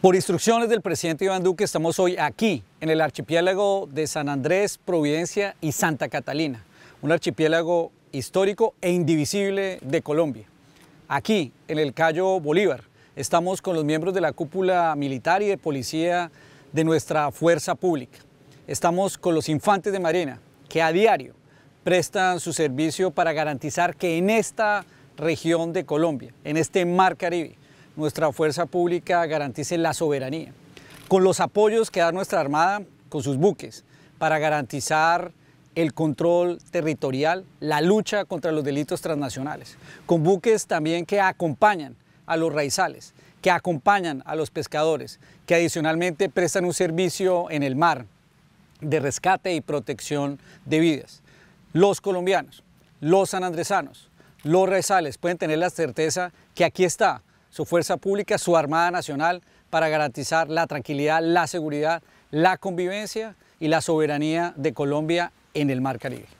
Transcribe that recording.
Por instrucciones del presidente Iván Duque, estamos hoy aquí, en el archipiélago de San Andrés, Providencia y Santa Catalina, un archipiélago histórico e indivisible de Colombia. Aquí, en el Cayo Bolívar, estamos con los miembros de la cúpula militar y de policía de nuestra fuerza pública. Estamos con los infantes de Marina, que a diario prestan su servicio para garantizar que en esta región de Colombia, en este mar Caribe, nuestra fuerza pública garantice la soberanía, con los apoyos que da nuestra Armada con sus buques, para garantizar el control territorial, la lucha contra los delitos transnacionales, con buques también que acompañan a los raizales, que acompañan a los pescadores, que adicionalmente prestan un servicio en el mar de rescate y protección de vidas. Los colombianos, los sanandresanos, los raizales pueden tener la certeza que aquí está su fuerza pública, su Armada Nacional, para garantizar la tranquilidad, la seguridad, la convivencia y la soberanía de Colombia en el Mar Caribe.